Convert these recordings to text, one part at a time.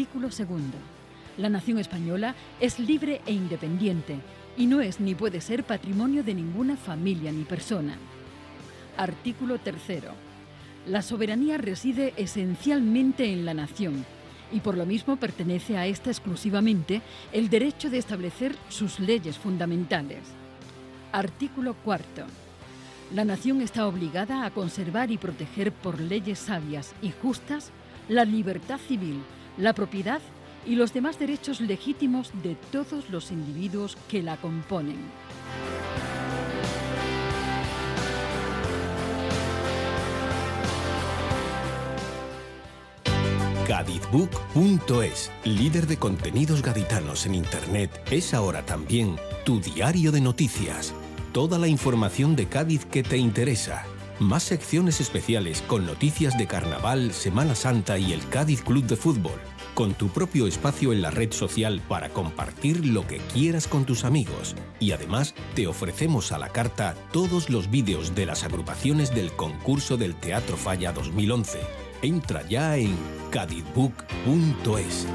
Artículo segundo. La nación española es libre e independiente y no es ni puede ser patrimonio de ninguna familia ni persona. Artículo tercero. La soberanía reside esencialmente en la nación y por lo mismo pertenece a ésta exclusivamente el derecho de establecer sus leyes fundamentales. Artículo cuarto. La nación está obligada a conservar y proteger por leyes sabias y justas la libertad civil la propiedad y los demás derechos legítimos de todos los individuos que la componen. Cádizbook.es... líder de contenidos gaditanos en Internet, es ahora también tu diario de noticias. Toda la información de Cádiz que te interesa. Más secciones especiales con noticias de Carnaval, Semana Santa y el Cádiz Club de Fútbol con tu propio espacio en la red social para compartir lo que quieras con tus amigos. Y además te ofrecemos a la carta todos los vídeos de las agrupaciones del concurso del Teatro Falla 2011. Entra ya en cadizbook.es.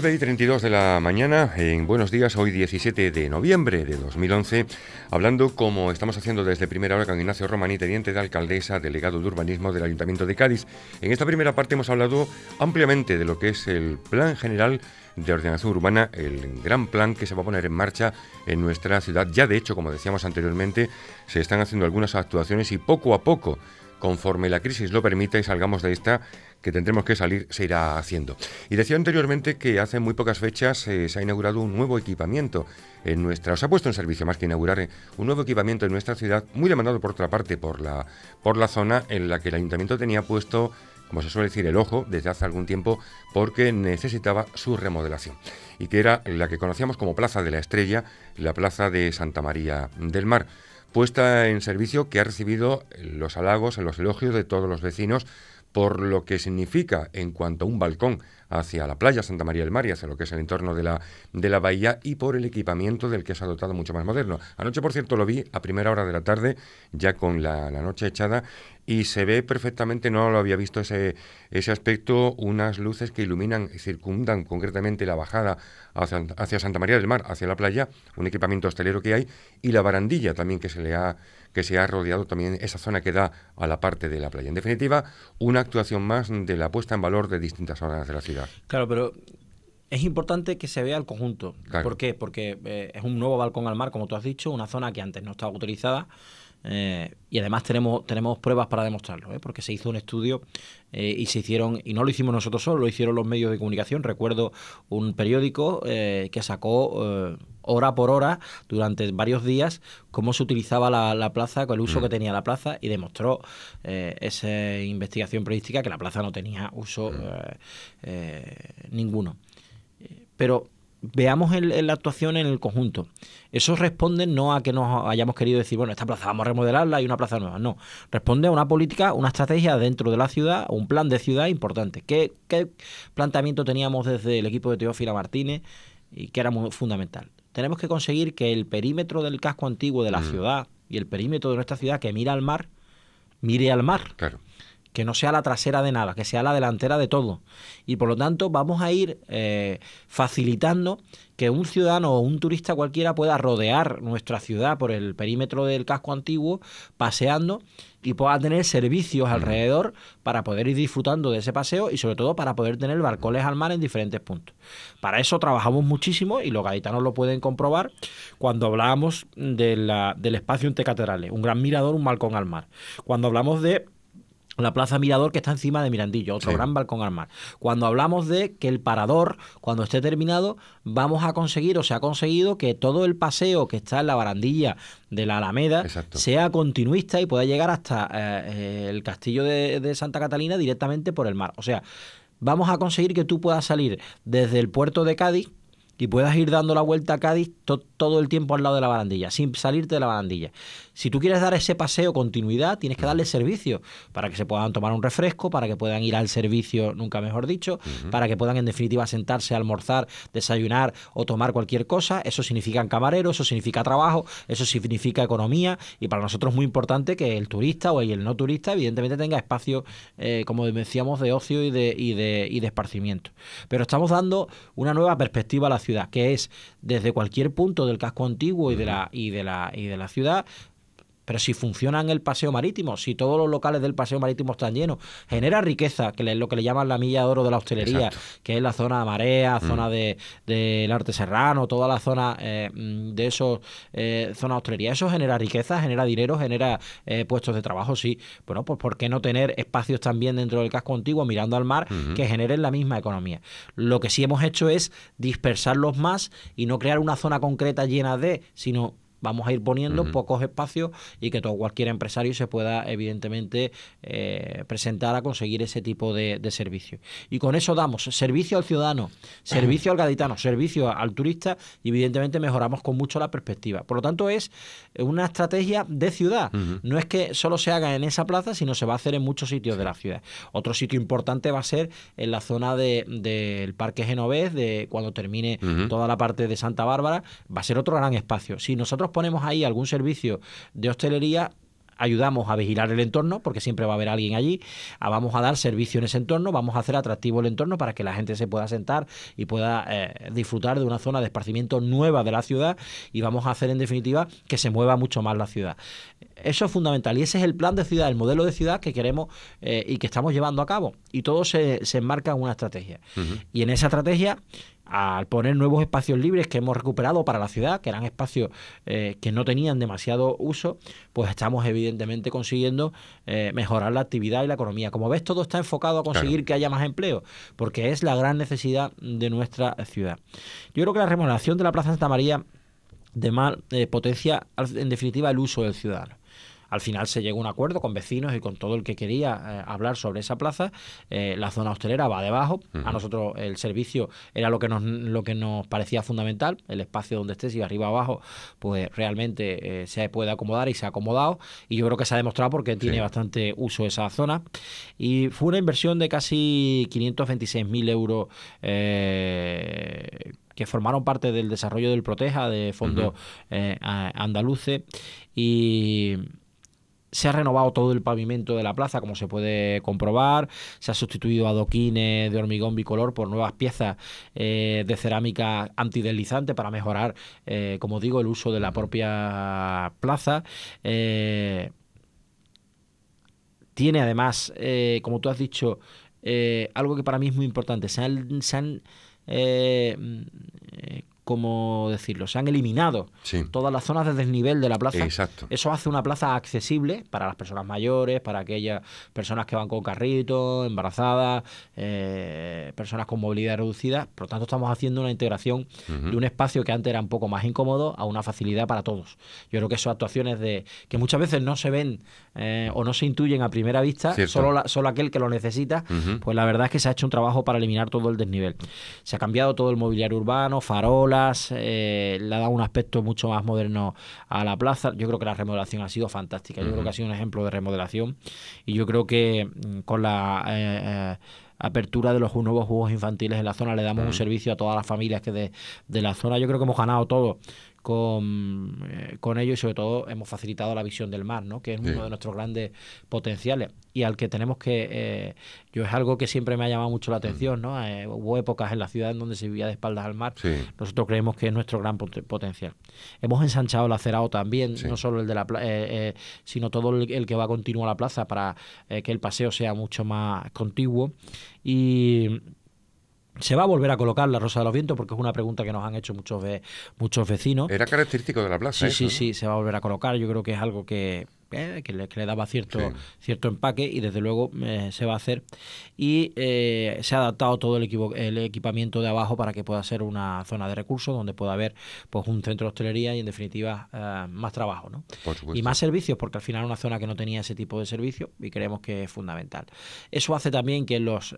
9 y 32 de la mañana, en Buenos Días, hoy 17 de noviembre de 2011, hablando como estamos haciendo desde primera hora con Ignacio Romani, teniente de alcaldesa, delegado de urbanismo del Ayuntamiento de Cádiz. En esta primera parte hemos hablado ampliamente de lo que es el Plan General de Ordenación Urbana, el gran plan que se va a poner en marcha en nuestra ciudad. Ya de hecho, como decíamos anteriormente, se están haciendo algunas actuaciones y poco a poco, conforme la crisis lo permita y salgamos de esta, que tendremos que salir se irá haciendo. Y decía anteriormente que hace muy pocas fechas eh, se ha inaugurado un nuevo equipamiento en nuestra, se ha puesto en servicio más que inaugurar eh, un nuevo equipamiento en nuestra ciudad, muy demandado por otra parte por la, por la zona en la que el ayuntamiento tenía puesto como se suele decir, el ojo desde hace algún tiempo porque necesitaba su remodelación y que era la que conocíamos como Plaza de la Estrella, la Plaza de Santa María del Mar, puesta en servicio que ha recibido los halagos, los elogios de todos los vecinos por lo que significa en cuanto a un balcón hacia la playa Santa María del Mar y hacia lo que es el entorno de la, de la bahía y por el equipamiento del que se ha dotado mucho más moderno. Anoche, por cierto, lo vi a primera hora de la tarde, ya con la, noche echada, y se ve perfectamente, no lo había visto ese, ese aspecto, unas luces que iluminan, y circundan concretamente la bajada hacia, hacia Santa María del Mar, hacia la playa, un equipamiento hostelero que hay, y la barandilla también que se le ha que se ha rodeado también esa zona que da a la parte de la playa. En definitiva, una actuación más de la puesta en valor de distintas zonas de la ciudad. Claro, pero es importante que se vea el conjunto. ¿Por qué? Porque eh, es un nuevo balcón al mar, como tú has dicho, una zona que antes no estaba utilizada. Eh, y además tenemos, tenemos pruebas para demostrarlo, ¿eh? porque se hizo un estudio eh, y se hicieron, y no lo hicimos nosotros solos, lo hicieron los medios de comunicación. Recuerdo un periódico que sacó hora por hora, durante varios días, cómo se utilizaba la, plaza, con el uso mm. que tenía la plaza, y demostró esa investigación periodística que la plaza no tenía uso mm. ninguno. Pero veamos el, la actuación en el conjunto. Eso responde no a que nos hayamos querido decir, bueno, esta plaza vamos a remodelarla y una plaza nueva. No, responde a una política, una estrategia dentro de la ciudad, un plan de ciudad importante. ¿Qué, qué planteamiento teníamos desde el equipo de Teófila Martínez y que era muy fundamental? Tenemos que conseguir que el perímetro del casco antiguo de la mm. ciudad y el perímetro de nuestra ciudad que mira al mar, mire al mar. Claro que no sea la trasera de nada, que sea la delantera de todo. Y por lo tanto vamos a ir eh, facilitando que un ciudadano o un turista cualquiera pueda rodear nuestra ciudad por el perímetro del casco antiguo, paseando y pueda tener servicios alrededor para poder ir disfrutando de ese paseo y sobre todo para poder tener barcoles al mar en diferentes puntos. Para eso trabajamos muchísimo y los gaditanos lo pueden comprobar cuando hablábamos de del espacio entre catedrales, un gran mirador, un balcón al mar. Cuando hablamos de la Plaza Mirador que está encima de Mirandillo, otro gran balcón al mar. Cuando hablamos de que el parador, cuando esté terminado, vamos a conseguir o se ha conseguido que todo el paseo que está en la barandilla de la Alameda sea continuista y pueda llegar hasta eh, eh, el castillo de, Santa Catalina directamente por el mar. O sea, vamos a conseguir que tú puedas salir desde el puerto de Cádiz, y puedas ir dando la vuelta a Cádiz todo el tiempo al lado de la barandilla, sin salirte de la barandilla. Si tú quieres dar ese paseo continuidad, tienes que darle servicio para que se puedan tomar un refresco, para que puedan ir al servicio, nunca mejor dicho, para que puedan en definitiva sentarse, almorzar, desayunar o tomar cualquier cosa. Eso significa camarero, eso significa trabajo, eso significa economía y para nosotros es muy importante que el turista o el no turista evidentemente tenga espacio, eh, como decíamos, de ocio y de, y de, y de esparcimiento. Pero estamos dando una nueva perspectiva a la ciudad, que es desde cualquier punto del casco antiguo y de la, y de la, y de la ciudad pero si funciona en el paseo marítimo, si todos los locales del paseo marítimo están llenos, genera riqueza, que es lo que le llaman la milla de oro de la hostelería, que es la zona de marea, mm. zona del de, arte serrano, toda la zona eh, mm, de esos eh, zona de hostelería. Eso genera riqueza, genera dinero, genera eh, puestos de trabajo, sí. Bueno, pues ¿por qué no tener espacios también dentro del casco antiguo mirando al mar que generen la misma economía? Lo que sí hemos hecho es dispersarlos más y no crear una zona concreta llena de, sino Vamos a ir poniendo pocos espacios y que todo cualquier empresario se pueda, evidentemente, eh, presentar a conseguir ese tipo de, de, servicio. Y con eso damos servicio al ciudadano, servicio al gaditano, servicio al turista y, evidentemente, mejoramos con mucho la perspectiva. Por lo tanto, es una estrategia de ciudad. No es que solo se haga en esa plaza, sino se va a hacer en muchos sitios de la ciudad. Otro sitio importante va a ser en la zona del de, Parque Genovés, de cuando termine toda la parte de Santa Bárbara, va a ser otro gran espacio. Si nosotros ponemos ahí algún servicio de hostelería, ayudamos a vigilar el entorno, porque siempre va a haber alguien allí, ah, vamos a dar servicio en ese entorno, vamos a hacer atractivo el entorno para que la gente se pueda sentar y pueda eh, disfrutar de una zona de esparcimiento nueva de la ciudad y vamos a hacer en definitiva que se mueva mucho más la ciudad. Eso es fundamental y ese es el plan de ciudad, el modelo de ciudad que queremos eh, y que estamos llevando a cabo y todo se, enmarca en una estrategia. Y en esa estrategia al poner nuevos espacios libres que hemos recuperado para la ciudad, que eran espacios eh, que no tenían demasiado uso, pues estamos evidentemente consiguiendo eh, mejorar la actividad y la economía. Como ves, todo está enfocado a conseguir que haya más empleo, porque es la gran necesidad de nuestra ciudad. Yo creo que la remodelación de la Plaza Santa María de mal, eh, potencia en definitiva el uso del ciudadano. Al final se llegó a un acuerdo con vecinos y con todo el que quería eh, hablar sobre esa plaza. Eh, la zona hostelera va debajo. A nosotros el servicio era lo que nos lo que nos parecía fundamental. El espacio donde estés, y arriba abajo, pues realmente eh, se puede acomodar y se ha acomodado. Y yo creo que se ha demostrado porque tiene bastante uso esa zona. Y fue una inversión de casi 526.000 euros que formaron parte del desarrollo del Proteja de fondo andaluce, y se ha renovado todo el pavimento de la plaza, como se puede comprobar. Se ha sustituido adoquines de hormigón bicolor por nuevas piezas eh, de cerámica antideslizante para mejorar, eh, como digo, el uso de la propia plaza. Eh, tiene además, como tú has dicho, algo que para mí es muy importante. Se han, mm, como decirlo, se han eliminado todas las zonas de desnivel de la plaza. Eso hace una plaza accesible para las personas mayores, para aquellas personas que van con carritos, embarazadas, eh, personas con movilidad reducida. Por lo tanto, estamos haciendo una integración de un espacio que antes era un poco más incómodo a una facilidad para todos. Yo creo que son actuaciones de que muchas veces no se ven eh, o no se intuyen a primera vista, solo, aquel que lo necesita, pues la verdad es que se ha hecho un trabajo para eliminar todo el desnivel. Se ha cambiado todo el mobiliario urbano, farolas, eh, le ha dado un aspecto mucho más moderno a la plaza. Yo creo que la remodelación ha sido fantástica, yo creo que ha sido un ejemplo de remodelación y yo creo que mm, con la... Eh, eh, apertura de los nuevos juegos infantiles en la zona. Le damos un servicio a todas las familias que de, de, la zona. Yo creo que hemos ganado todo. Eh, con, ello y sobre todo hemos facilitado la visión del mar, ¿no? que es uno de nuestros grandes potenciales y al que tenemos que... Eh, yo es algo que siempre me ha llamado mucho la mm. atención, ¿no? Eh, hubo épocas en la ciudad en donde se vivía de espaldas al mar, nosotros creemos que es nuestro gran potencial. Hemos ensanchado el acerado también, no solo el de la plaza, sino todo el, el, que va continuo a la plaza para que el paseo sea mucho más contiguo y ¿Se va a volver a colocar la Rosa de los Vientos? Porque es una pregunta que nos han hecho muchos, muchos vecinos. Era característico de la plaza. Sí, sí, sí, se va a volver a colocar. Yo creo que es algo que, eh, que, le, daba cierto, cierto empaque y desde luego eh, se va a hacer. Y eh, se ha adaptado todo el, equipo, el equipamiento de abajo para que pueda ser una zona de recursos donde pueda haber pues, un centro de hostelería y en definitiva más trabajo. ¿no? Y más servicios, porque al final una zona que no tenía ese tipo de servicio y creemos que es fundamental. Eso hace también que en las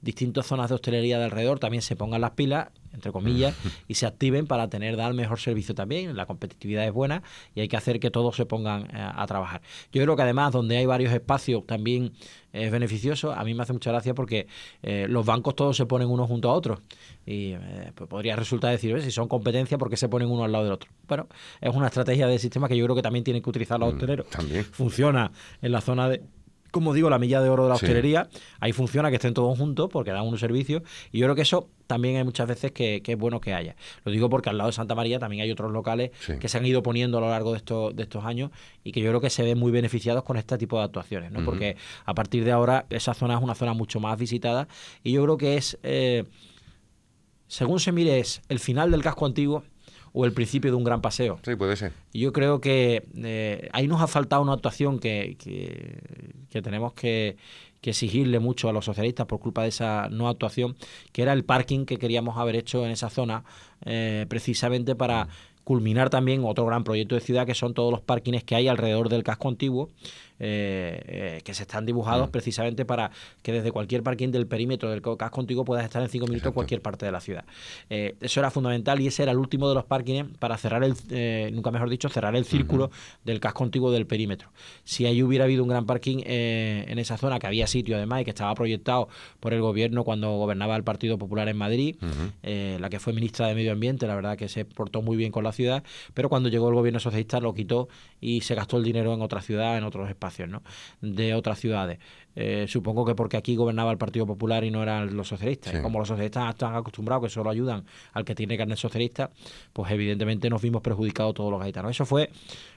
distintas zonas de hostelería de alrededor también se pongan las pilas entre comillas, y se activen para tener, dar mejor servicio también. La competitividad es buena y hay que hacer que todos se pongan eh, a, trabajar. Yo creo que además donde hay varios espacios también es beneficioso. A mí me hace mucha gracia porque eh, los bancos todos se ponen uno junto a otro. Y eh, pues podría resultar decir, si son competencia, ¿por qué se ponen uno al lado del otro? Bueno, es una estrategia de sistema que yo creo que también tienen que utilizar los mm, hoteleros. También. Funciona en la zona de, como digo, la milla de oro de la hostelería. Ahí funciona que estén todos juntos porque dan un servicio. Y yo creo que eso también hay muchas veces que, es bueno que haya. Lo digo porque al lado de Santa María también hay otros locales que se han ido poniendo a lo largo de estos, años y que yo creo que se ven muy beneficiados con este tipo de actuaciones, Porque a partir de ahora esa zona es una zona mucho más visitada y yo creo que es... Eh, según se mire, es el final del casco antiguo, o el principio de un gran paseo. Sí, puede ser. Yo creo que eh, ahí nos ha faltado una actuación que, que, tenemos que, exigirle mucho a los socialistas por culpa de esa no actuación, que era el parking que queríamos haber hecho en esa zona, eh, precisamente para mm. culminar también otro gran proyecto de ciudad que son todos los parkings que hay alrededor del casco antiguo eh, eh, que se están dibujados mm. precisamente para que desde cualquier parking del perímetro del casco contigo puedas estar en cinco minutos en cualquier parte de la ciudad. Eh, eso era fundamental y ese era el último de los parkings para cerrar el, nunca mejor dicho, cerrar el círculo del casco contigo del perímetro. Si ahí hubiera habido un gran parking en esa zona, que había sitio además y que estaba proyectado por el gobierno cuando gobernaba el Partido Popular en Madrid, la que fue ministra de Medio Ambiente, la verdad que se portó muy bien con la ciudad, pero cuando llegó el gobierno socialista lo quitó y se gastó el dinero en otra ciudad, en otros espacios de otras ciudades. Eh, supongo que porque aquí gobernaba el Partido Popular y no eran los socialistas. como los socialistas están acostumbrados que solo ayudan al que tiene carnet socialista, pues evidentemente nos vimos perjudicados todos los gaitanos. Eso fue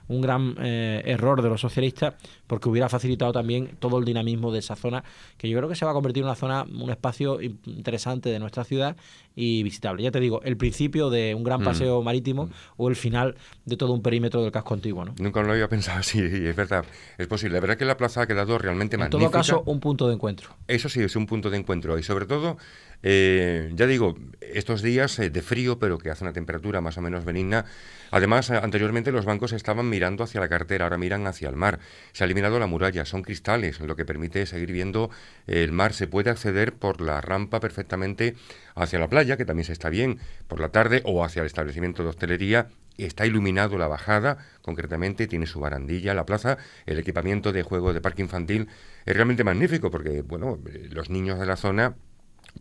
un gran eh, error de los socialistas porque hubiera facilitado también todo el dinamismo de esa zona, que yo creo que se va a convertir en una zona, un espacio interesante de nuestra ciudad y visitable. Ya te digo, el principio de un gran mm. paseo marítimo o el final de todo un perímetro del casco antiguo. Nunca lo había pensado así, es verdad, es posible. La verdad es que la plaza ha quedado realmente magnífica un punto de encuentro. Eso sí, es un punto de encuentro. Y sobre todo, eh, ya digo, estos días eh, de frío, pero que hace una temperatura más o menos benigna. Además, eh, anteriormente los bancos estaban mirando hacia la cartera, ahora miran hacia el mar. Se ha eliminado la muralla, son cristales, lo que permite seguir viendo el mar. Se puede acceder por la rampa perfectamente hacia la playa, que también se está bien por la tarde, o hacia el establecimiento de hostelería. Está iluminado la bajada, concretamente tiene su barandilla, la plaza, el equipamiento de juego de parque infantil es realmente magnífico porque, bueno, los niños de la zona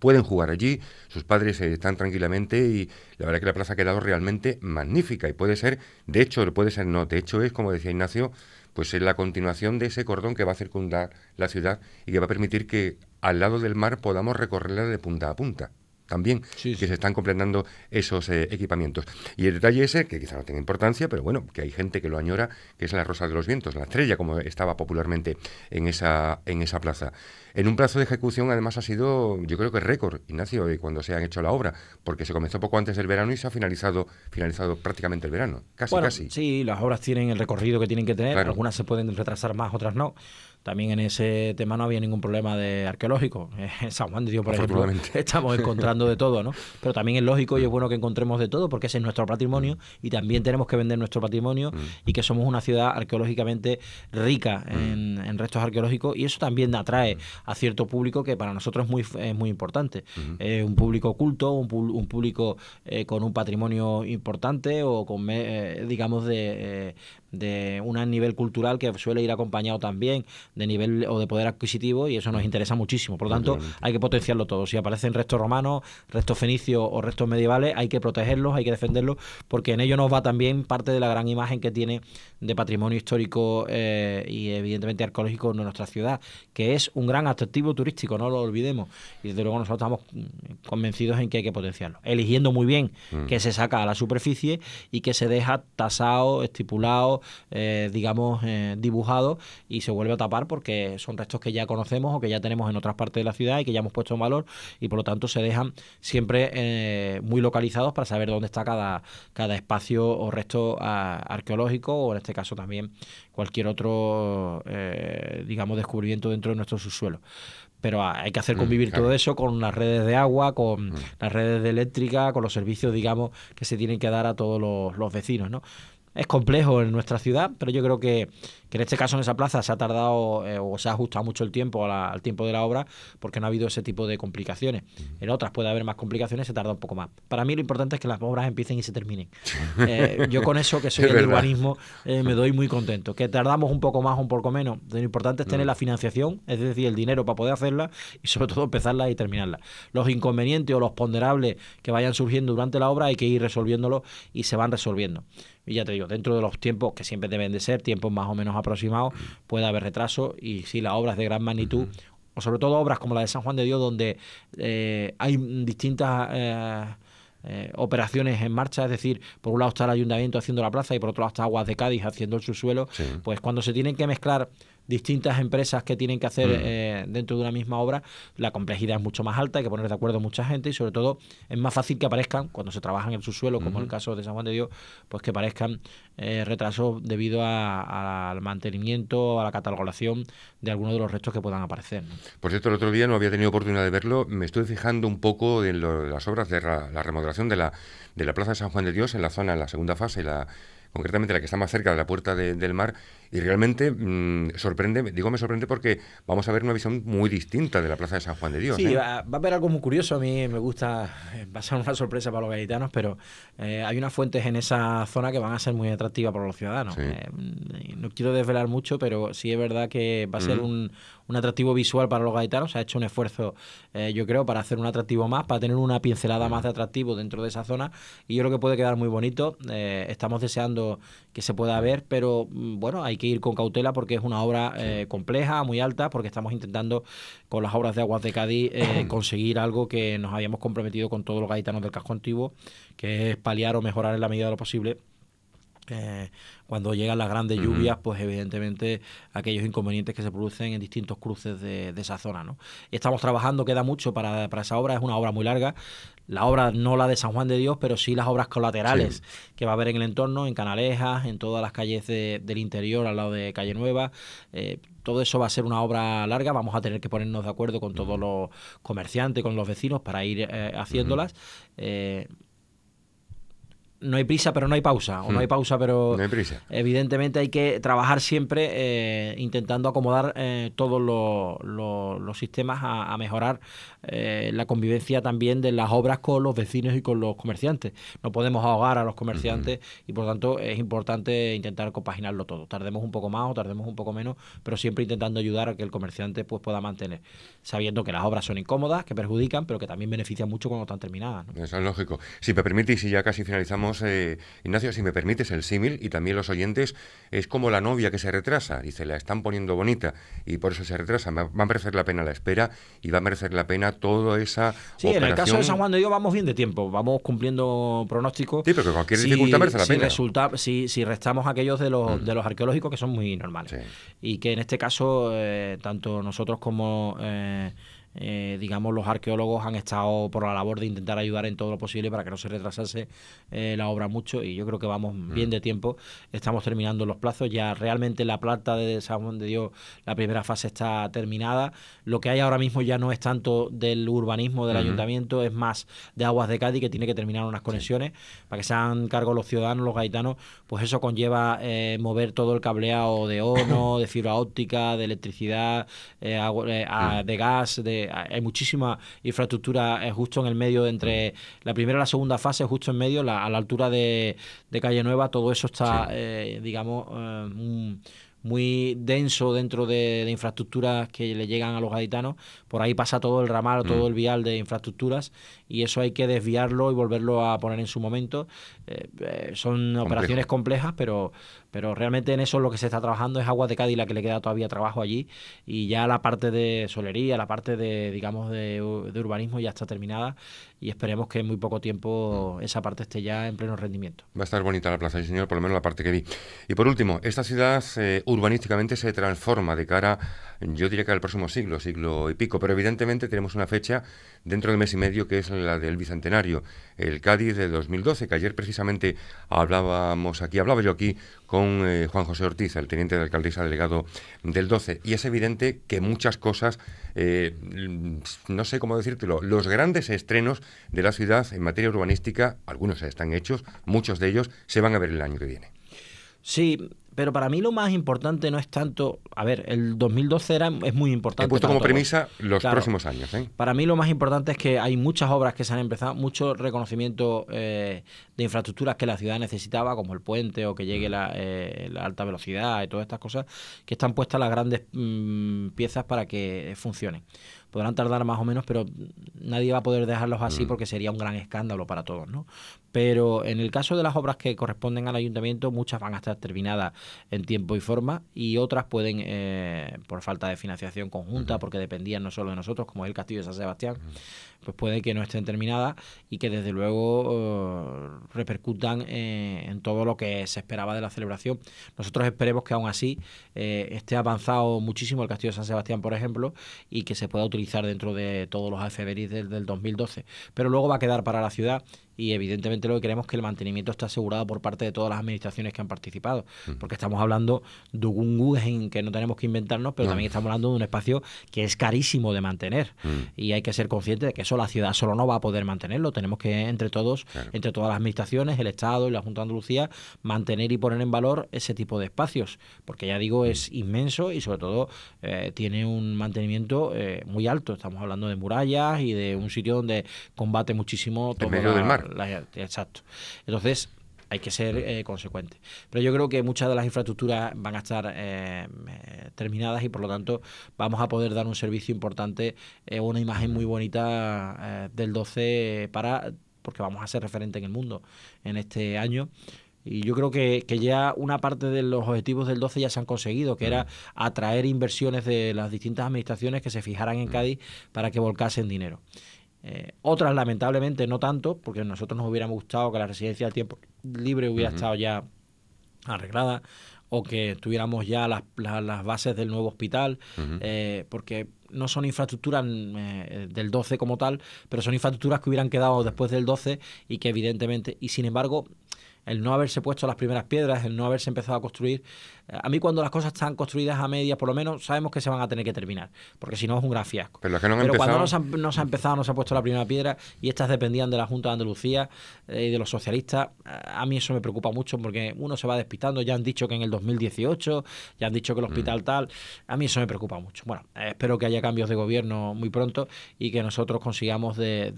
pueden jugar allí sus padres eh, están tranquilamente y la verdad que la plaza ha quedado realmente magnífica y puede ser, de hecho, puede ser no, de hecho es, como decía Ignacio, pues es la continuación de ese cordón que va a circundar la ciudad y que va a permitir que al lado del mar podamos recorrerla de punta a punta también, que se están completando esos eh, equipamientos. Y el detalle ese, que quizá no tenga importancia, pero bueno, que hay gente que lo añora, que es la Rosa de los Vientos, la estrella, como estaba popularmente en esa, en esa plaza. En un plazo de ejecución, además, ha sido, yo creo que récord, Ignacio, eh, cuando se han hecho la obra, porque se comenzó poco antes del verano y se ha finalizado, finalizado prácticamente el verano, casi, casi. Sí, las obras tienen el recorrido que tienen que tener, algunas se pueden retrasar más, otras no. También en ese tema no había ningún problema de arqueológico. En eh, San Juan de Dios, por ejemplo, estamos encontrando de todo, ¿no? Pero también es lógico y es bueno que encontremos de todo porque ese es nuestro patrimonio y también tenemos que vender nuestro patrimonio mm. y que somos una ciudad arqueológicamente rica en mm en restos arqueológicos y eso también atrae a cierto público que para nosotros es muy, muy importante. un público culto, un, público eh, con un patrimonio importante o con, eh, digamos, de, eh, de un nivel cultural que suele ir acompañado también de nivel o de poder adquisitivo y eso nos interesa muchísimo. Por lo tanto, hay que potenciarlo todo. Si aparecen restos romanos, restos fenicios o restos medievales, hay que protegerlos, hay que defenderlos, porque en ello nos va también parte de la gran imagen que tiene de patrimonio histórico y evidentemente arqueológico en nuestra ciudad, que es un gran atractivo turístico, no lo olvidemos. Y desde luego nosotros estamos convencidos en que hay que potenciarlo, eligiendo muy bien mm. que se saca a la superficie y que se deja tasado, estipulado, eh, digamos, eh, dibujado y se vuelve a tapar porque son restos que ya conocemos o que ya tenemos en otras partes de la ciudad y que ya hemos puesto en valor y por lo tanto se dejan siempre eh, muy localizados para saber dónde está cada, cada espacio o resto ah, arqueológico o en este caso también cualquier otro eh, digamos, descubrimiento dentro de nuestro subsuelo. Pero ah, hay que hacer mm, convivir todo eso con las redes de agua, con mm. las redes de eléctrica, con los servicios, digamos, que se tienen que dar a todos los, los vecinos, ¿no? es complejo en nuestra ciudad, pero yo creo que, en este caso en esa plaza se ha tardado eh, o se ha ajustado mucho el tiempo al tiempo de la obra porque no ha habido ese tipo de complicaciones. En otras puede haber más complicaciones, se tarda un poco más. Para mí lo importante es que las obras empiecen y se terminen. Eh, yo con eso, que soy de urbanismo, eh, me doy muy contento. Que tardamos un poco más o un poco menos. Lo importante es tener la financiación, es decir, el dinero para poder hacerla y sobre todo empezarla y terminarla. Los inconvenientes o los ponderables que vayan surgiendo durante la obra hay que ir resolviéndolo y se van resolviendo y ya te digo, dentro de los tiempos que siempre deben de ser, tiempos más o menos aproximados, puede haber retraso y si las obras de gran magnitud, o sobre todo obras como la de San Juan de Dios, donde eh, hay distintas... Eh, eh, operaciones en marcha, es decir, por un lado está el ayuntamiento haciendo la plaza y por otro lado está Aguas de Cádiz haciendo el subsuelo, pues cuando se tienen que mezclar distintas empresas que tienen que hacer mm. eh, dentro de una misma obra, la complejidad es mucho más alta, hay que poner de acuerdo mucha gente y sobre todo es más fácil que aparezcan, cuando se trabaja en el subsuelo, como en el caso de San Juan de Dios, pues que aparezcan eh, retrasos debido al mantenimiento, a la catalogación de algunos de los restos que puedan aparecer. Por cierto, el otro día no había tenido oportunidad de verlo, me estoy fijando un poco en las obras de la, remodelación de la, de la Plaza de San Juan de Dios en la zona, en la segunda fase, la concretamente la que está más cerca de la puerta del mar, y realmente mm, sorprende, digo me sorprende porque vamos a ver una visión muy distinta de la Plaza de San Juan de Dios. Sí, ¿eh? va, a haber algo muy curioso, a mí me gusta, eh, va a ser una sorpresa para los gaditanos, pero eh, hay unas fuentes en esa zona que van a ser muy atractivas para los ciudadanos. Mm, no quiero desvelar mucho, pero sí es verdad que va a ser un un atractivo visual para los gaitanos. Se ha hecho un esfuerzo, eh, yo creo, para hacer un atractivo más, para tener una pincelada más de atractivo dentro de esa zona. Y yo creo que puede quedar muy bonito. Eh, estamos deseando que se pueda ver, pero mm, bueno, hay que ir con cautela porque es una obra eh, compleja, muy alta, porque estamos intentando con las obras de Aguas de Cádiz conseguir algo que nos habíamos comprometido con todos los gaitanos del casco antiguo, que es paliar o mejorar en la medida de lo posible eh, cuando llegan las grandes lluvias, pues evidentemente aquellos inconvenientes que se producen en distintos cruces de, esa zona. Estamos trabajando, queda mucho para, esa obra, es una obra muy larga. La obra no la de San Juan de Dios, pero sí las obras colaterales que va a haber en el entorno, en Canalejas, en todas las calles del interior, al lado de Calle Nueva. Eh, todo eso va a ser una obra larga, vamos a tener que ponernos de acuerdo con todos los comerciantes, con los vecinos para ir eh, haciéndolas no hay prisa, pero no hay pausa. O no hay hmm. pausa, pero. prisa. Evidentemente hay que trabajar siempre eh, intentando acomodar eh, todos los, sistemas a, mejorar eh, la convivencia también de las obras con los vecinos y con los comerciantes. No podemos ahogar a los comerciantes hmm. y por tanto es importante intentar compaginarlo todo. Tardemos un poco más o tardemos un poco menos, pero siempre intentando ayudar a que el comerciante pues pueda mantener, sabiendo que las obras son incómodas, que perjudican, pero que también benefician mucho cuando están terminadas. Eso es lógico. Si me permitís, si ya casi finalizamos eh, Ignacio, si me permites el símil y también los oyentes, es como la novia que se retrasa, y se la están poniendo bonita y por eso se retrasa. Va a merecer la pena la espera y va a merecer la pena toda esa. Sí, en el caso de San Juan de Dios vamos bien de tiempo, vamos cumpliendo pronósticos. Sí, pero cualquier dificultad merece la si pena. Resulta, si, restamos aquellos de los, mm. de los arqueológicos que son muy normales. Y que en este caso, eh, tanto nosotros como. Eh, eh, digamos, los arqueólogos han estado por la labor de intentar ayudar en todo lo posible para que no se retrasase eh, la obra mucho y yo creo que vamos mm. bien de tiempo. Estamos terminando los plazos, ya realmente la plata de San Juan de Dios, la primera fase está terminada. Lo que hay ahora mismo ya no es tanto del urbanismo del ayuntamiento, es más de Aguas de Cádiz que tiene que terminar unas conexiones para que se hagan cargo los ciudadanos, los gaitanos, pues eso conlleva eh, mover todo el cableado de ono, de fibra óptica, de electricidad, eh, de gas, de eh, hay muchísima infraestructura eh, justo en el medio entre mm. la primera y la segunda fase, justo en medio, a la altura de, de, Calle Nueva, todo eso está, eh, digamos, muy denso dentro de, infraestructuras que le llegan a los gaditanos. Por ahí pasa todo el ramal, todo mm. el vial de infraestructuras y eso hay que desviarlo y volverlo a poner en su momento. son operaciones complejas, pero pero realmente en eso lo que se está trabajando es Agua de Cádiz la que le queda todavía trabajo allí y ya la parte de solería, la parte de, digamos, de, urbanismo ya está terminada y esperemos que en muy poco tiempo esa parte esté ya en pleno rendimiento. Va a estar bonita la plaza, señor, por lo menos la parte que vi. Y por último, esta ciudad eh, urbanísticamente se transforma de cara, yo diría que al próximo siglo, siglo y pico, pero evidentemente tenemos una fecha dentro de mes y medio que es la del Bicentenario, el Cádiz de 2012, que ayer precisamente hablábamos aquí, hablaba yo aquí con eh, Juan José Ortiz, el teniente de alcaldesa delegado del 12. Y es evidente que muchas cosas, eh, mm, no sé cómo decírtelo, los grandes estrenos de la ciudad en materia urbanística, algunos están hechos, muchos de ellos se van a ver el año que viene. Sí, pero para mí lo más importante no es tanto. A ver, el 2012 era, es muy importante. He puesto como premisa los próximos años. ¿eh? Para mí lo más importante es que hay muchas obras que se han empezado, mucho reconocimiento eh, de infraestructuras que la ciudad necesitaba, como el puente o que llegue mm. eh, la, alta velocidad y todas estas cosas, que están puestas las grandes mm, piezas para que funcionen. Podrán tardar más o menos, pero nadie va a poder dejarlos así mm. porque sería un gran escándalo para todos, ¿no? Pero en el caso de las obras que corresponden al ayuntamiento, muchas van a estar terminadas en tiempo y forma y otras pueden, eh, por falta de financiación conjunta, porque dependían no solo de nosotros, como es el Castillo de San Sebastián, pues puede que no estén terminadas y que desde luego eh, repercutan eh, en todo lo que se esperaba de la celebración. Nosotros esperemos que aún así eh, esté avanzado muchísimo el Castillo de San Sebastián, por ejemplo, y que se pueda utilizar dentro de todos los festivales del 2012. Pero luego va a quedar para la ciudad y evidentemente lo que queremos es que el mantenimiento esté asegurado por parte de todas las administraciones que han participado, mm. porque estamos hablando de un en que no tenemos que inventarnos, pero también estamos hablando de un espacio que es carísimo de mantener mm. y hay que ser conscientes de que eso la ciudad solo no va a poder mantenerlo, tenemos que entre todos, entre todas las administraciones, el Estado y la Junta de Andalucía, mantener y poner en valor ese tipo de espacios, porque ya digo, mm. es inmenso y sobre todo eh, tiene un mantenimiento eh, muy alto, estamos hablando de murallas y de un sitio donde combate muchísimo todo en del mar exacto. Entonces, hay que ser eh, consecuente. Pero yo creo que muchas de las infraestructuras van a estar eh, eh, terminadas y por lo tanto vamos a poder dar un servicio importante, eh, una imagen muy bonita del 12 para, porque vamos a ser referente en el mundo en este año. Y yo creo que, que, ya una parte de los objetivos del 12 ya se han conseguido, que era atraer inversiones de las distintas administraciones que se fijaran en Cádiz para que volcasen dinero. Eh, otras, lamentablemente, no tanto, porque nosotros nos hubiéramos gustado que la residencia del tiempo libre hubiera estado ya arreglada o que tuviéramos ya las, bases del nuevo hospital, eh, porque no son infraestructuras eh, del 12 como tal, pero son infraestructuras que hubieran quedado después del 12 y que evidentemente, y sin embargo, el no haberse puesto las primeras piedras, el no haberse empezado a construir, a mí cuando las cosas están construidas a medias, por lo menos sabemos que se van a tener que terminar, porque si no es un gran fiasco. Pero, cuando no se, ha, empezado, no se ha puesto la primera piedra y estas dependían de la Junta de Andalucía eh, y de los socialistas, a mí eso me preocupa mucho porque uno se va despistando, ya han dicho que en el 2018, ya han dicho que el hospital mm. tal, a mí eso me preocupa mucho. Bueno, eh, espero que haya cambios de gobierno muy pronto y que nosotros consigamos de,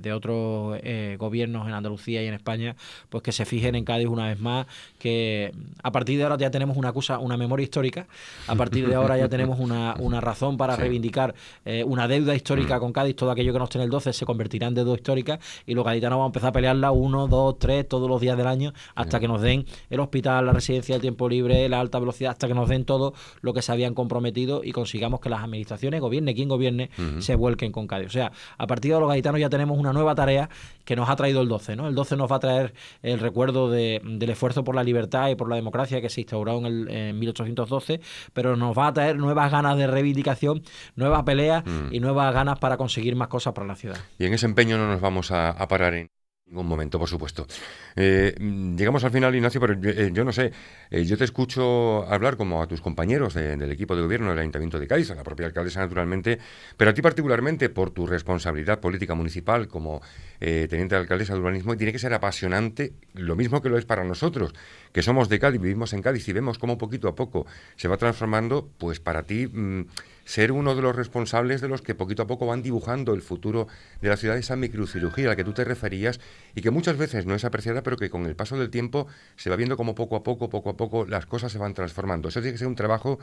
de, otros eh, gobiernos en Andalucía y en España, pues que se fijen en Cádiz una vez más, que a partir de ahora ya tenemos una cosa, una memoria histórica. A partir de ahora ya tenemos una, razón para reivindicar eh, una deuda histórica mm. con Cádiz. Todo aquello que nos tiene el 12 se convertirá en deuda histórica y los gaditanos van a empezar a pelearla uno, dos, tres, todos los días del año hasta que nos den el hospital, la residencia de tiempo libre, la alta velocidad, hasta que nos den todo lo que se habían comprometido y consigamos que las administraciones, gobierne quien gobierne, se vuelquen con Cádiz. O sea, a partir de los gaditanos ya tenemos una nueva tarea que nos ha traído el 12. ¿no? El 12 nos va a traer el recuerdo del esfuerzo por la libertad y por la democracia que se instauró en en 1812, pero nos va a traer nuevas ganas de reivindicación, nuevas peleas mm. y nuevas ganas para conseguir más cosas para la ciudad. Y en ese empeño no nos vamos a, a parar en. Un momento, por supuesto. Eh, llegamos al final, Ignacio, pero yo eh, no sé, eh, yo te escucho hablar como a tus compañeros del equipo de gobierno del Ayuntamiento de Cádiz, a la propia alcaldesa naturalmente, pero a ti particularmente por tu responsabilidad política municipal como teniente de alcaldesa de urbanismo, tiene que ser apasionante, lo mismo que lo es para nosotros, que somos de Cádiz, vivimos en Cádiz y vemos cómo poquito a poco se va transformando, pues para ti... Mm, ser uno de los responsables de los que poquito a poco van dibujando el futuro de la ciudad, de esa microcirugía a la que tú te referías y que muchas veces no es apreciada, pero que con el paso del tiempo se va viendo como poco a poco, poco a poco, las cosas se van transformando. Eso tiene que ser un trabajo,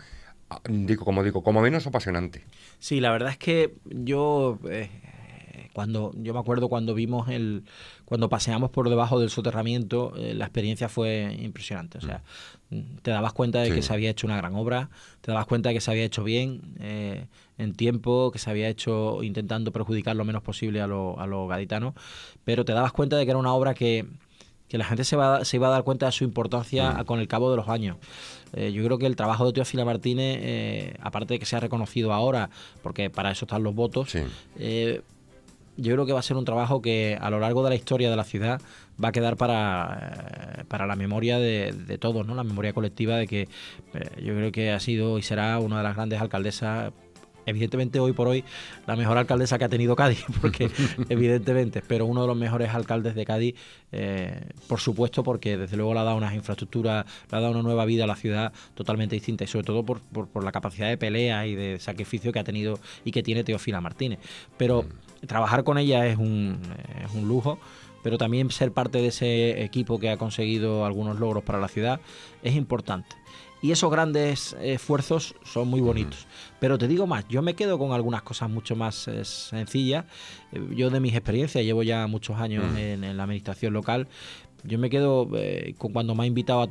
ah, digo, como digo, como menos apasionante. Sí, la verdad es que yo... Eh, cuando yo me acuerdo cuando vimos el cuando paseamos por debajo del soterramiento eh, la experiencia fue impresionante o sea mm, te dabas cuenta de que se había hecho una gran obra te dabas cuenta de que se había hecho bien eh, en tiempo que se había hecho intentando perjudicar lo menos posible a los gaditanos pero te dabas cuenta de que era una obra que la gente se, va, se iba a dar cuenta de su importancia mm. con el cabo de los años. Eh, yo creo que el trabajo de Teófila Martínez, aparte de que sea reconocido ahora, porque para eso están los votos, yo creo que va a ser un trabajo que a lo largo de la historia de la ciudad va a quedar para, eh, la memoria de, todos, ¿no? la memoria colectiva de que eh, yo creo que ha sido y será una de las grandes alcaldesas. Evidentemente hoy por hoy la mejor alcaldesa que ha tenido Cádiz, porque evidentemente, pero uno de los mejores alcaldes de Cádiz, eh, por supuesto, porque desde luego le ha dado unas infraestructuras, le ha dado una nueva vida a la ciudad totalmente distinta y sobre todo por, por, la capacidad de pelea y de sacrificio que ha tenido y que tiene Teofila Martínez. Pero mm trabajar con ella es un, lujo, pero también ser parte de ese equipo que ha conseguido algunos logros para la ciudad es importante. Y esos grandes esfuerzos son muy bonitos. Pero te digo más, yo me quedo con algunas cosas mucho más eh, sencillas. Eh, yo de mis experiencias, llevo ya muchos años en, la administración local, yo me quedo eh, con cuando me ha invitado a,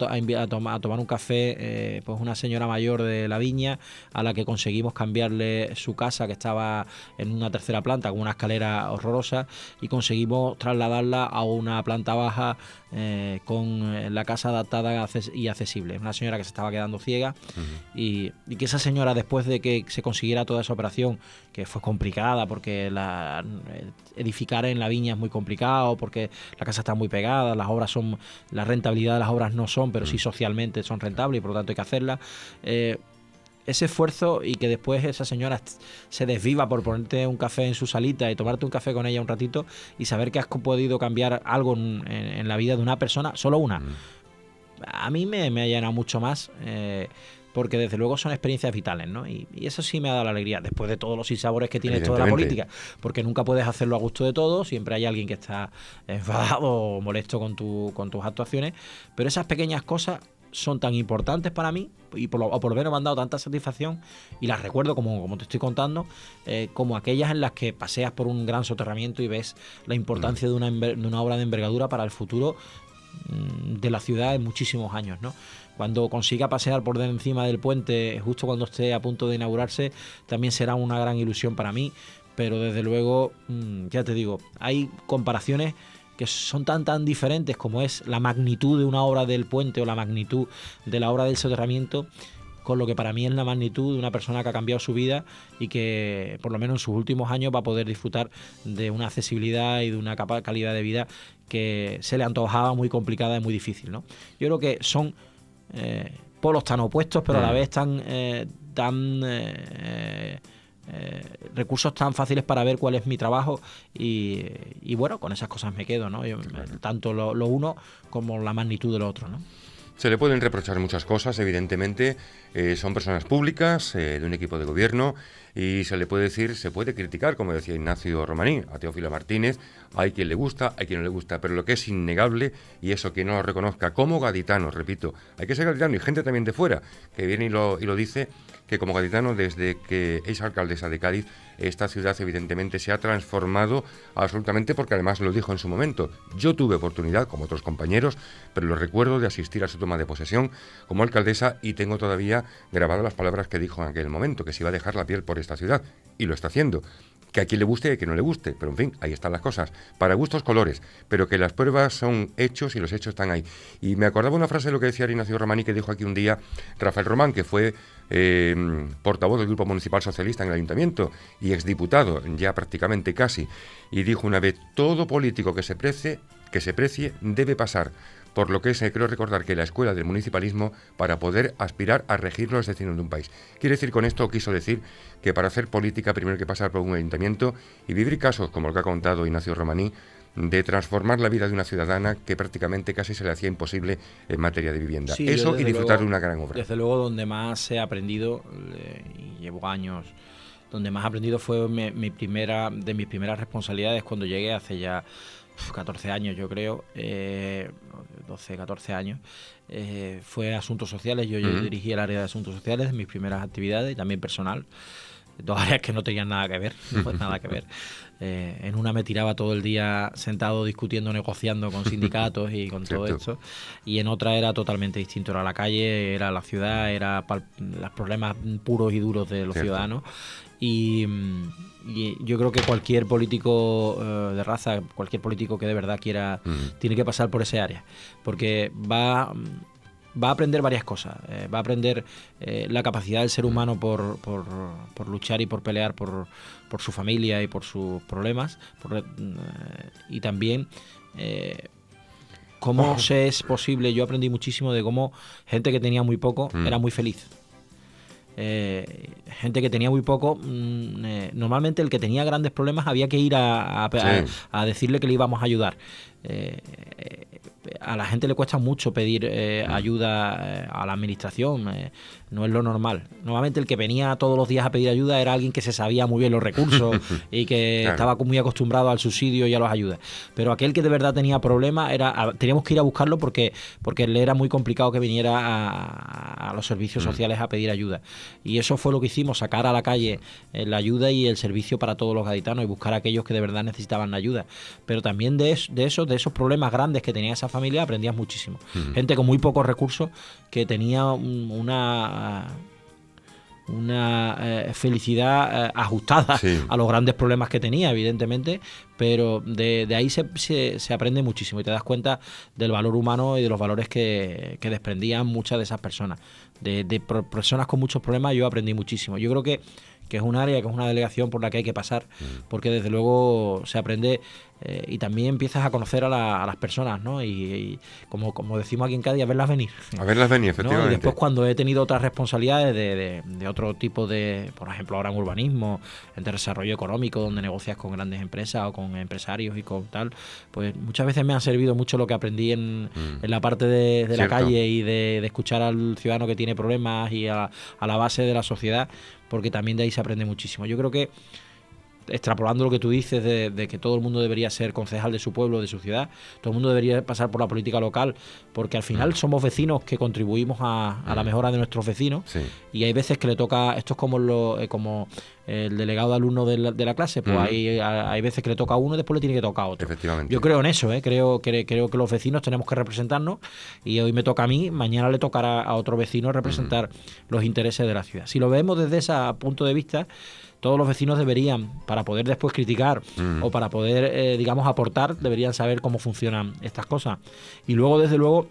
tomar un café eh, pues una señora mayor de la viña a la que conseguimos cambiarle su casa que estaba en una tercera planta con una escalera horrorosa y conseguimos trasladarla a una planta baja eh, con la casa adaptada y accesible. Una señora que se estaba quedando ciega y que esa señora después de que se consiguiera toda esa operación que fue complicada porque la, eh, edificar en la viña es muy complicado, porque la casa está muy pegada, las obras son, la rentabilidad de las obras no son, pero sí mm. socialmente son rentables y por lo tanto hay que hacerla eh, ese esfuerzo y que después esa señora se desviva por ponerte un café en su salita y tomarte un café con ella un ratito y saber que has podido cambiar algo en, la vida de una persona, solo una. Mm. A mí me, me ha llenado mucho más. Eh, porque desde luego son experiencias vitales, ¿no? Y, eso sí me ha dado la alegría, después de todos los insabores que tiene toda la política, porque nunca puedes hacerlo a gusto de todos, siempre hay alguien que está enfadado o molesto con, tu, con tus actuaciones, pero esas pequeñas cosas son tan importantes para mí y por lo, o por lo menos me han dado tanta satisfacción y las recuerdo como, como te estoy contando eh, como aquellas en las que paseas por un gran soterramiento y ves la importancia mm. de, una, de una obra de envergadura para el futuro mm, de la ciudad en muchísimos años, ¿no? cuando consiga pasear por encima del puente, justo cuando esté a punto de inaugurarse, también será una gran ilusión para mí. Pero desde luego, mm, ya te digo, hay comparaciones que son tan tan diferentes como es la magnitud de una obra del puente o la magnitud de la obra del soterramiento con lo que para mí es la magnitud de una persona que ha cambiado su vida y que por lo menos en sus últimos años va a poder disfrutar de una accesibilidad y de una calidad de vida que se le antojaba muy complicada y muy difícil. ¿no? Yo creo que son eh, polos tan opuestos, pero a la mm. vez tan, eh, eh, recursos tan fáciles para ver cuál es mi trabajo y, bueno, con esas cosas me quedo, Tanto lo, uno como la magnitud del otro, se le pueden reprochar muchas cosas, evidentemente. Eh, son personas públicas, eh, de un equipo de gobierno, y se le puede decir, se puede criticar, como decía Ignacio Romaní, a Teófilo Martínez. Hay quien le gusta, hay quien no le gusta, pero lo que es innegable, y eso que no lo reconozca como gaditano, repito, hay que ser gaditano y gente también de fuera que viene y lo, y lo dice, como gaditano, desde que es alcaldesa de Cádiz, esta ciudad evidentemente se ha transformado absolutamente porque además lo dijo en su momento. Yo tuve oportunidad, como otros compañeros, pero lo recuerdo de asistir a su toma de posesión como alcaldesa y tengo todavía grabadas las palabras que dijo en aquel momento, que se iba a dejar la piel por esta ciudad, y lo está haciendo que a quien le guste y a quien no le guste, pero en fin, ahí están las cosas, para gustos colores, pero que las pruebas son hechos y los hechos están ahí. Y me acordaba una frase de lo que decía Ignacio Romani que dijo aquí un día Rafael Román, que fue eh, portavoz del Grupo Municipal Socialista en el Ayuntamiento y exdiputado, ya prácticamente casi, y dijo una vez, todo político que se que se precie debe pasar por lo que se eh, creo recordar que la escuela del municipalismo para poder aspirar a regir los destinos de un país. Quiere decir con esto, quiso decir que para hacer política primero hay que pasar por un ayuntamiento y vivir casos como el que ha contado Ignacio Romaní de transformar la vida de una ciudadana que prácticamente casi se le hacía imposible en materia de vivienda. Eso y disfrutar de una gran obra. Desde luego, donde más he aprendido, eh, y llevo años, donde más he aprendido fue mi, primera, de mis primeras responsabilidades cuando llegué hace ya 14 años yo creo, eh, 12, 14 años, eh, fue Asuntos Sociales, yo, dirigí el área de Asuntos Sociales, mis primeras actividades y también personal, dos áreas que no tenían nada que ver, pues nada que ver. Eh, en una me tiraba todo el día sentado discutiendo, negociando con sindicatos y con todo esto, y en otra era totalmente distinto, era la calle, era la ciudad, era los problemas puros y duros de los ciudadanos Mm, y, yo creo que cualquier político eh, de raza, cualquier político que de verdad quiera, tiene que pasar por ese área. Porque va mm, va a aprender varias cosas. Eh, va a aprender eh, la capacidad del ser humano por, por, luchar y por pelear por, su familia y por sus problemas. y también cómo se es posible. Yo aprendí muchísimo de cómo gente que tenía muy poco mm. era muy feliz. Eh, gente que tenía muy poco, mm, eh, normalmente el que tenía grandes problemas había que ir a, decirle que le íbamos a ayudar. Eh, a la gente le cuesta mucho pedir eh, ayuda eh, a la administración, no es lo normal. Normalmente el que venía todos los días a pedir ayuda era alguien que se sabía muy bien los recursos y que estaba muy acostumbrado al subsidio y a las ayudas. Pero aquel que de verdad tenía problemas era teníamos que ir a buscarlo porque porque le era muy complicado que viniera a, los servicios mm. sociales a pedir ayuda. Y eso fue lo que hicimos, sacar a la calle la ayuda y el servicio para todos los gaditanos y buscar a aquellos que de verdad necesitaban la ayuda. Pero también de, de eso, de de esos problemas grandes que tenía esa familia aprendías muchísimo. Mm. Gente con muy pocos recursos que tenía una una eh, felicidad eh, ajustada a los grandes problemas que tenía, evidentemente, pero de, ahí se, aprende muchísimo y te das cuenta del valor humano y de los valores que, que desprendían muchas de esas personas. De, personas con muchos problemas yo aprendí muchísimo. Yo creo que que es un área, que es una delegación por la que hay que pasar, mm. porque desde luego se aprende eh, y también empiezas a conocer a, las personas, ¿no? Y, como, decimos aquí en Cádiz, a verlas venir. A verlas venir, efectivamente. Y después cuando he tenido otras responsabilidades de, otro tipo de, por ejemplo, ahora en urbanismo, en desarrollo económico, donde negocias con grandes empresas o con empresarios y con tal, pues muchas veces me han servido mucho lo que aprendí en, mm. en la parte de, la calle y de, escuchar al ciudadano que tiene problemas y a la base de la sociedad porque también de ahí se aprende muchísimo. Yo creo que extrapolando lo que tú dices de, que todo el mundo debería ser concejal de su pueblo, de su ciudad, todo el mundo debería pasar por la política local, porque al final mm. somos vecinos que contribuimos a, la mm. mejora de nuestros vecinos y hay veces que le toca, esto es como, lo, eh, como el delegado de alumno de la, clase, pues mm. hay, hay, veces que le toca a uno y después le tiene que tocar a otro. Yo creo en eso, eh, creo, creo que los vecinos tenemos que representarnos y hoy me toca a mí, mañana le tocará a otro vecino representar los intereses de la ciudad. Si lo vemos desde ese punto de vista, todos los vecinos deberían, para poder después criticar mm. o para poder, eh, digamos, aportar, deberían saber cómo funcionan estas cosas. Y luego, desde luego,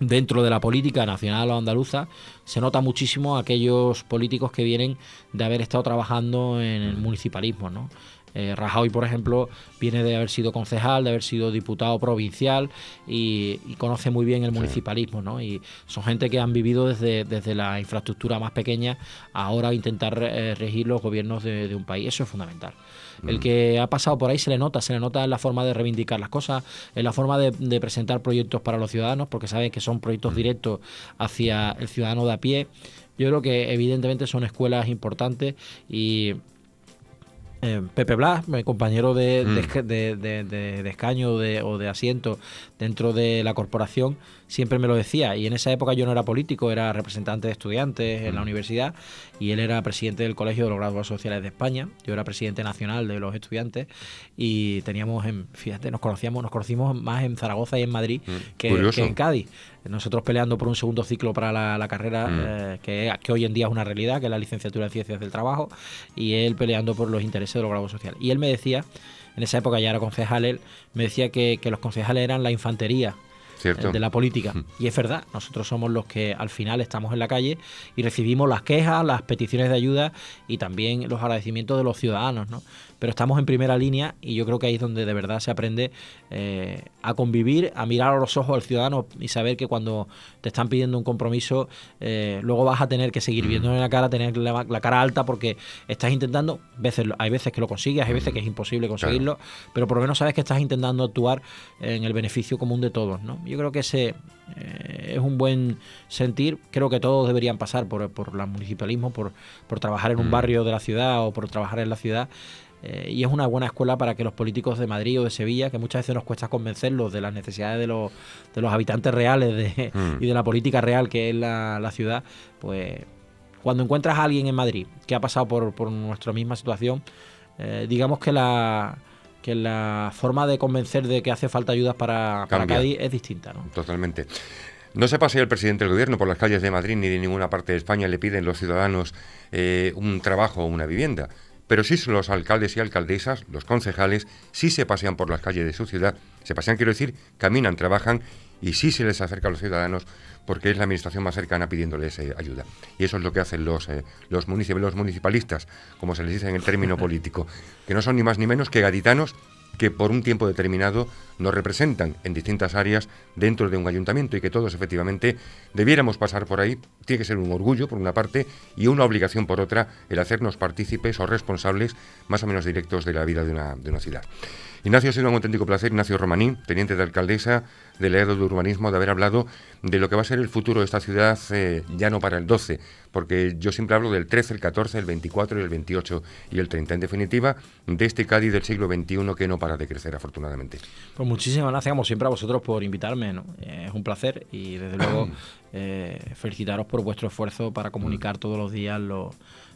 dentro de la política nacional o andaluza, se nota muchísimo aquellos políticos que vienen de haber estado trabajando en el mm. municipalismo, ¿no? Eh, Rajoy, por ejemplo, viene de haber sido concejal, de haber sido diputado provincial y, conoce muy bien el municipalismo, ¿no? Y son gente que han vivido desde, desde la infraestructura más pequeña ahora intentar eh, regir los gobiernos de, un país. Eso es fundamental. El mm. que ha pasado por ahí se le nota, se le nota en la forma de reivindicar las cosas, en la forma de, presentar proyectos para los ciudadanos, porque saben que son proyectos mm. directos hacia el ciudadano de a pie. Yo creo que evidentemente son escuelas importantes y eh, Pepe Blas, mi compañero de, de mm. escaño o de asiento dentro de la corporación, siempre me lo decía. Y en esa época yo no era político, era representante de estudiantes en la mm. universidad y él era presidente del Colegio de los Graduados Sociales de España. Yo era presidente nacional de los estudiantes y teníamos, en, fíjate, nos conocíamos, nos conocimos más en Zaragoza y en Madrid mm. que, en Cádiz nosotros peleando por un segundo ciclo para la, carrera mm. eh, que, hoy en día es una realidad, que es la licenciatura en ciencias del trabajo, y él peleando por los intereses de los grados sociales. Y él me decía, en esa época ya era concejal, él me decía que los concejales eran la infantería de la política. Y es verdad, nosotros somos los que al final estamos en la calle y recibimos las quejas, las peticiones de ayuda y también los agradecimientos de los ciudadanos, ¿no? Pero estamos en primera línea y yo creo que ahí es donde de verdad se aprende eh, a convivir, a mirar a los ojos al ciudadano y saber que cuando te están pidiendo un compromiso, eh, luego vas a tener que seguir en mm. la cara, tener la, cara alta porque estás intentando, veces, hay veces que lo consigues, hay veces que es imposible conseguirlo, pero por lo menos sabes que estás intentando actuar en el beneficio común de todos. ¿no? Yo creo que ese eh, es un buen sentir, creo que todos deberían pasar por, por la municipalismo, por, por trabajar en un mm. barrio de la ciudad o por trabajar en la ciudad. Eh, y es una buena escuela para que los políticos de Madrid o de Sevilla, que muchas veces nos cuesta convencerlos de las necesidades de los, habitantes reales hmm. y de la política real que es la, ciudad, pues cuando encuentras a alguien en Madrid que ha pasado por, nuestra misma situación, eh, digamos que la, forma de convencer de que hace falta ayudas para, para Cádiz es distinta. Totalmente. No se pase el presidente del gobierno por las calles de Madrid ni de ninguna parte de España le piden los ciudadanos eh, un trabajo o una vivienda pero sí los alcaldes y alcaldesas, los concejales, sí se pasean por las calles de su ciudad, se pasean, quiero decir, caminan, trabajan y sí se les acerca a los ciudadanos porque es la administración más cercana pidiéndoles eh, ayuda. Y eso es lo que hacen los, eh, los, municipios, los municipalistas, como se les dice en el término político, que no son ni más ni menos que gaditanos que por un tiempo determinado nos representan en distintas áreas dentro de un ayuntamiento y que todos efectivamente debiéramos pasar por ahí. Tiene que ser un orgullo por una parte y una obligación por otra el hacernos partícipes o responsables más o menos directos de la vida de una, de una ciudad. Ignacio, ha sido un auténtico placer, Ignacio Romaní, teniente de alcaldesa del área de urbanismo, de haber hablado de lo que va a ser el futuro de esta ciudad, eh, ya no para el 12, porque yo siempre hablo del 13, el 14, el 24, el 28 y el 30. En definitiva, de este Cádiz del siglo XXI que no para de crecer, afortunadamente. Pues muchísimas gracias, como siempre, a vosotros por invitarme. Es un placer y, desde luego, eh, felicitaros por vuestro esfuerzo para comunicar todos los días los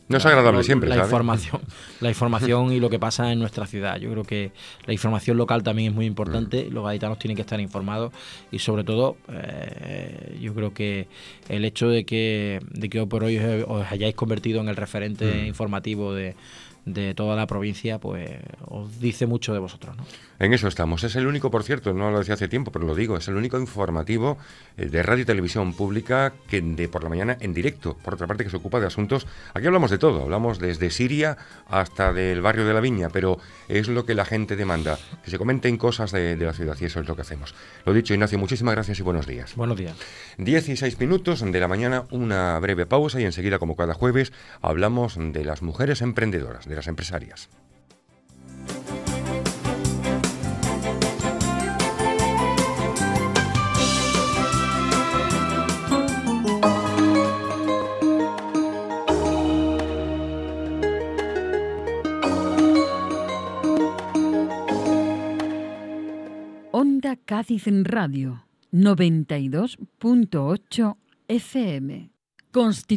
no es agradable siempre. La información, la información y lo que pasa en nuestra ciudad. Yo creo que la información local también es muy importante. Mm. Los gaditanos tienen que estar informados y sobre todo eh, yo creo que el hecho de que, de que hoy por hoy os, hayáis convertido en el referente mm. informativo de, de toda la provincia, pues os dice mucho de vosotros. ¿no? En eso estamos. Es el único, por cierto, no lo decía hace tiempo, pero lo digo, es el único informativo eh, de radio y televisión pública que de por la mañana en directo, por otra parte, que se ocupa de asuntos. Aquí hablamos de todo, hablamos desde Siria hasta del barrio de la Viña, pero es lo que la gente demanda, que se comenten cosas de, la ciudad y eso es lo que hacemos. Lo dicho, Ignacio, muchísimas gracias y buenos días. Buenos días. 16 minutos de la mañana, una breve pausa y enseguida, como cada jueves, hablamos de las mujeres emprendedoras, empresarias. Onda Cádiz Radio 92.8 FM. Constitu